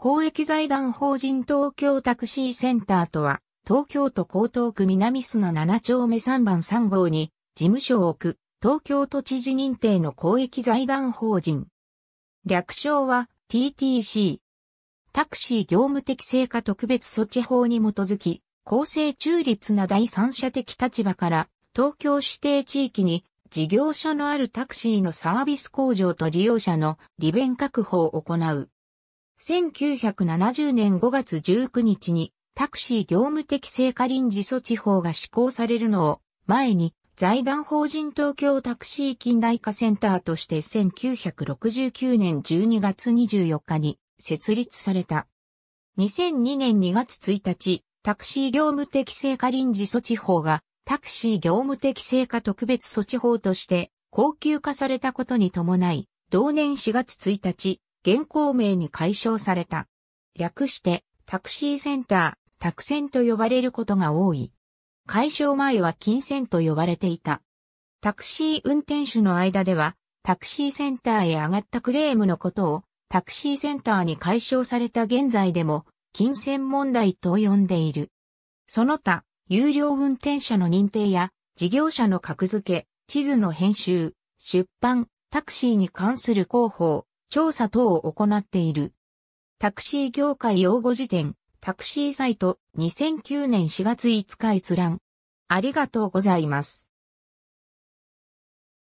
公益財団法人東京タクシーセンターとは、東京都江東区南砂7丁目3番3号に事務所を置く東京都知事認定の公益財団法人。略称は TTC。タクシー業務適正化特別措置法に基づき、公正中立な第三者的立場から東京指定地域に事業所のあるタクシーのサービス向上と利用者の利便確保を行う。1970年5月19日にタクシー業務的成果臨時措置法が施行されるのを前に財団法人東京タクシー近代化センターとして1969年12月24日に設立された。2002年2月1日、タクシー業務的成果臨時措置法がタクシー業務的成果特別措置法として高級化されたことに伴い、同年4月1日、現行名に解消された。略して、タクシーセンター、タクセンと呼ばれることが多い。解消前は金銭と呼ばれていた。タクシー運転手の間では、タクシーセンターへ上がったクレームのことを、タクシーセンターに解消された現在でも、金銭問題と呼んでいる。その他、有料運転者の認定や、事業者の格付け、地図の編集、出版、タクシーに関する広報、調査等を行っている。タクシー業界用語辞典、タクシーサイト2009年4月5日閲覧。ありがとうございます。